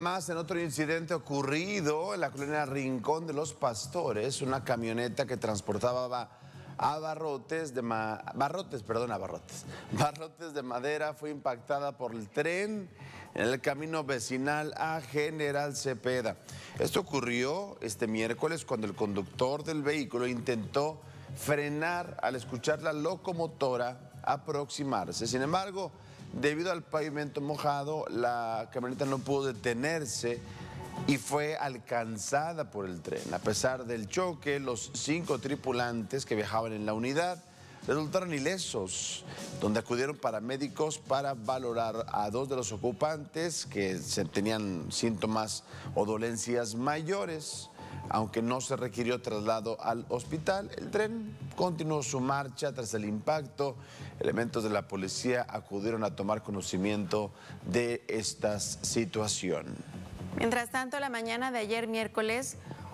Más en otro incidente ocurrido en la colonia Rincón de los Pastores, una camioneta que transportaba abarrotes de barrotes, perdón, abarrotes, barrotes de madera fue impactada por el tren en el camino vecinal a General Cepeda. Esto ocurrió este miércoles cuando el conductor del vehículo intentó frenar al escuchar la locomotora aproximarse. Sin embargo, debido al pavimento mojado, la camioneta no pudo detenerse y fue alcanzada por el tren. A pesar del choque, los cinco tripulantes que viajaban en la unidad resultaron ilesos, donde acudieron paramédicos para valorar a dos de los ocupantes que tenían síntomas o dolencias mayores. Aunque no se requirió traslado al hospital, el tren continuó su marcha tras el impacto. Elementos de la policía acudieron a tomar conocimiento de esta situación. Mientras tanto, la mañana de ayer miércoles,